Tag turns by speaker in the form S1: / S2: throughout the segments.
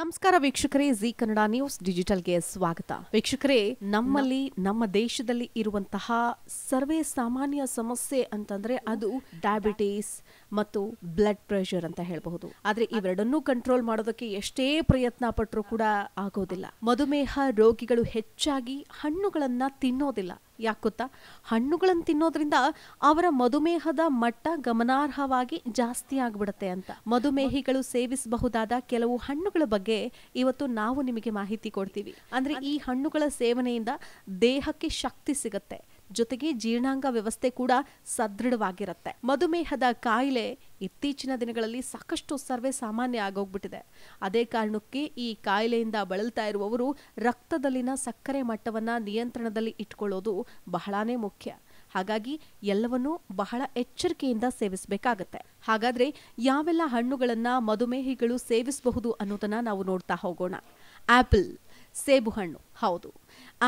S1: ನಮಸ್ಕಾರ ವೀಕ್ಷಕರೇ G Kannada news ಡಿಜಿಟಲ್ಗೆ ಸ್ವಾಗತ ವೀಕ್ಷಕರೇ ನಮ್ಮಲ್ಲಿ ನಮ್ಮ ದೇಶದಲ್ಲಿ ಇರುವಂತಹ ಸರ್ವೇ ಸಾಮಾನ್ಯ ಸಮಸ್ಯೆ ಅಂತಂದ್ರೆ ಅದು ಡಯಾಬಿಟೀಸ್ ಮತ್ತು ಬ್ಲಡ್ ಪ್ರೆಷರ್ ಅಂತ ಹೇಳಬಹುದು ಆದ್ರೆ ಇವೆರಡನ್ನೂ ಕಂಟ್ರೋಲ್ ಮಾಡೋದಕ್ಕೆ ಎಷ್ಟೇ ಪ್ರಯತ್ನ ಪಟ್ಟರೂ ಕೂಡ ಆಗೋದಿಲ್ಲ ಮಧುಮೇಹ ರೋಗಿಗಳು ಹೆಚ್ಚಾಗಿ ಹಣ್ಣುಗಳನ್ನ ತಿನ್ನೋದಿಲ್ಲ ಯಾಕೆ ಗೊತ್ತಾ ಹಣ್ಣುಗಳನ್ನು ತಿನ್ನೋದ್ರಿಂದ ಅವರ ಮಧುಮೇಹದ ಮಟ್ಟ ಗಮನಾರ್ಹವಾಗಿ ಜಾಸ್ತಿ ಆಗ್ಬಿಡುತ್ತೆ ಅಂತ ಮಧುಮೇಹಿಗಳು ಸೇವಿಸಬಹುದಾದ ಕೆಲವು ಹಣ್ಣುಗಳ ಬಗ್ಗೆ ಇವತ್ತು ನಾವು ನಿಮಗೆ ಮಾಹಿತಿ ಕೊಡ್ತೀವಿ ಅಂದ್ರೆ ಈ ಹಣ್ಣುಗಳ ಸೇವನೆಯಿಂದ ದೇಹಕ್ಕೆ ಶಕ್ತಿ ಸಿಗುತ್ತೆ ಜೊತೆಗೆ ಜೀರ್ಣಾಂಗ ವ್ಯವಸ್ಥೆ ಕೂಡ ಸದೃಢವಾಗಿರುತ್ತೆ ಮಧುಮೇಹದ ಕಾಯಿಲೆ ಇತ್ತೀಚಿನ ದಿನಗಳಲ್ಲಿ ಸಾಕಷ್ಟು ಸರ್ವೇ ಸಾಮಾನ್ಯ ಆಗೋಗ್ಬಿಟ್ಟಿದೆ ಅದೇ ಕಾರಣಕ್ಕೆ ಈ ಕಾಯಿಲೆಯಿಂದ ಬಳಲ್ತಾ ಇರುವವರು ರಕ್ತದಲ್ಲಿನ ಸಕ್ಕರೆ ಮಟ್ಟವನ್ನು ನಿಯಂತ್ರಣದಲ್ಲಿ ಇಟ್ಕೊಳ್ಳೋದು ಬಹಳಾನೇ ಮುಖ್ಯ ಹಾಗಾಗಿ ಎಲ್ಲವನ್ನೂ ಬಹಳ ಎಚ್ಚರಿಕೆಯಿಂದ ಸೇವಿಸಬೇಕಾಗತ್ತೆ ಹಾಗಾದ್ರೆ ಯಾವೆಲ್ಲ ಹಣ್ಣುಗಳನ್ನ ಮಧುಮೇಹಿಗಳು ಸೇವಿಸಬಹುದು ಅನ್ನೋದನ್ನ ನಾವು ನೋಡ್ತಾ ಹೋಗೋಣ ಆಪಲ್ ಸೇಬು ಹಣ್ಣು ಹೌದು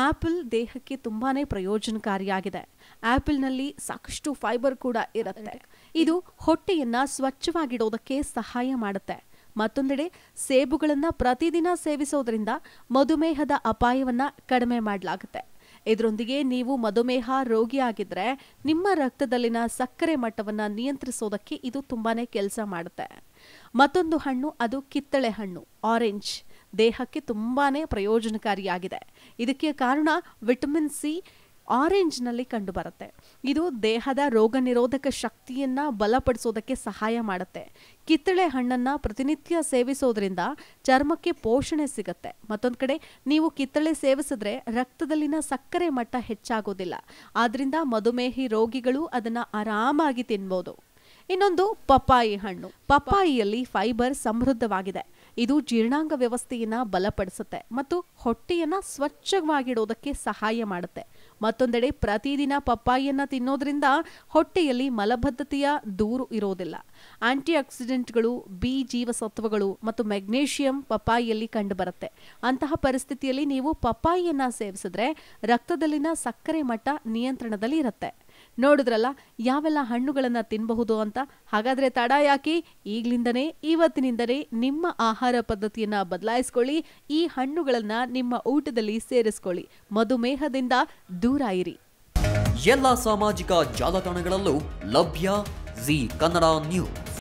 S1: ಆಪಲ್ ದೇಹಕ್ಕೆ ತುಂಬಾ ಪ್ರಯೋಜನಕಾರಿಯಾಗಿದೆ ಆಪಲ್ನಲ್ಲಿ ಸಾಕಷ್ಟು ಫೈಬರ್ ಕೂಡ ಇರುತ್ತೆ ಇದು ಹೊಟ್ಟೆಯನ್ನ ಸ್ವಚ್ಛವಾಗಿಡೋದಕ್ಕೆ ಸಹಾಯ ಮಾಡುತ್ತೆ ಮತ್ತೊಂದೆಡೆ ಸೇಬುಗಳನ್ನು ಪ್ರತಿದಿನ ಸೇವಿಸೋದ್ರಿಂದ ಮಧುಮೇಹದ ಅಪಾಯವನ್ನು ಕಡಿಮೆ ಮಾಡಲಾಗುತ್ತೆ ಇದರೊಂದಿಗೆ ನೀವು ಮಧುಮೇಹ ರೋಗಿಯಾಗಿದ್ರೆ ನಿಮ್ಮ ರಕ್ತದಲ್ಲಿನ ಸಕ್ಕರೆ ಮಟ್ಟವನ್ನ ನಿಯಂತ್ರಿಸೋದಕ್ಕೆ ಇದು ತುಂಬಾನೇ ಕೆಲಸ ಮಾಡುತ್ತೆ ಮತ್ತೊಂದು ಹಣ್ಣು ಅದು ಕಿತ್ತಳೆ ಹಣ್ಣು ಆರೆಂಜ್ ದೇಹಕ್ಕೆ ತುಂಬಾ ಪ್ರಯೋಜನಕಾರಿಯಾಗಿದೆ ಇದಕ್ಕೆ ಕಾರಣ ವಿಟಮಿನ್ ಸಿ ಆರೆಂಜ್ನಲ್ಲಿ ಕಂಡುಬರುತ್ತೆ ಇದು ದೇಹದ ರೋಗ ನಿರೋಧಕ ಶಕ್ತಿಯನ್ನು ಬಲಪಡಿಸೋದಕ್ಕೆ ಸಹಾಯ ಮಾಡುತ್ತೆ ಕಿತ್ತಳೆ ಹಣ್ಣನ್ನು ಪ್ರತಿನಿತ್ಯ ಸೇವಿಸೋದ್ರಿಂದ ಚರ್ಮಕ್ಕೆ ಪೋಷಣೆ ಸಿಗುತ್ತೆ ಮತ್ತೊಂದು ಕಡೆ ನೀವು ಕಿತ್ತಳೆ ಸೇವಿಸಿದ್ರೆ ರಕ್ತದಲ್ಲಿನ ಸಕ್ಕರೆ ಮಟ್ಟ ಹೆಚ್ಚಾಗೋದಿಲ್ಲ ಆದ್ದರಿಂದ ಮಧುಮೇಹಿ ರೋಗಿಗಳು ಅದನ್ನು ಆರಾಮಾಗಿ ತಿನ್ಬೋದು ಇನ್ನೊಂದು ಪಪ್ಪಾಯಿ ಹಣ್ಣು ಪಪ್ಪಾಯಿಯಲ್ಲಿ ಫೈಬರ್ ಸಮೃದ್ಧವಾಗಿದೆ ಇದು ಜೀರ್ಣಾಂಗ ವ್ಯವಸ್ಥೆಯನ್ನು ಬಲಪಡಿಸುತ್ತೆ ಮತ್ತು ಹೊಟ್ಟೆಯನ್ನು ಸ್ವಚ್ಛವಾಗಿಡೋದಕ್ಕೆ ಸಹಾಯ ಮಾಡುತ್ತೆ ಮತ್ತೊಂದೆಡೆ ಪ್ರತಿದಿನ ಪಪ್ಪಾಯಿಯನ್ನು ತಿನ್ನೋದ್ರಿಂದ ಹೊಟ್ಟೆಯಲ್ಲಿ ಮಲಬದ್ಧತೆಯ ದೂರು ಇರೋದಿಲ್ಲ ಆಂಟಿ ಆಕ್ಸಿಡೆಂಟ್ಗಳು ಬಿ ಜೀವಸತ್ವಗಳು ಮತ್ತು ಮೆಗ್ನೇಷಿಯಂ ಪಪ್ಪಾಯಿಯಲ್ಲಿ ಕಂಡುಬರುತ್ತೆ ಅಂತಹ ಪರಿಸ್ಥಿತಿಯಲ್ಲಿ ನೀವು ಪಪ್ಪಾಯಿಯನ್ನು ಸೇವಿಸಿದ್ರೆ ರಕ್ತದಲ್ಲಿನ ಸಕ್ಕರೆ ಮಟ್ಟ ನಿಯಂತ್ರಣದಲ್ಲಿ ಇರುತ್ತೆ ನೋಡಿದ್ರಲ್ಲ ಯಾವೆಲ್ಲ ಹಣ್ಣುಗಳನ್ನು ತಿನ್ನಬಹುದು ಅಂತ ಹಾಗಾದರೆ ತಡ ಯಾಕೆ ಈಗಲಿಂದನೇ ಇವತ್ತಿನಿಂದನೇ ನಿಮ್ಮ ಆಹಾರ ಪದ್ಧತಿಯನ್ನು ಬದಲಾಯಿಸ್ಕೊಳ್ಳಿ ಈ ಹಣ್ಣುಗಳನ್ನು ನಿಮ್ಮ ಊಟದಲ್ಲಿ ಸೇರಿಸ್ಕೊಳ್ಳಿ ಮಧುಮೇಹದಿಂದ ದೂರ ಇರಿ ಎಲ್ಲ ಸಾಮಾಜಿಕ ಜಾಲತಾಣಗಳಲ್ಲೂ ಲಭ್ಯ ಜಿ ಕನ್ನಡ ನ್ಯೂಸ್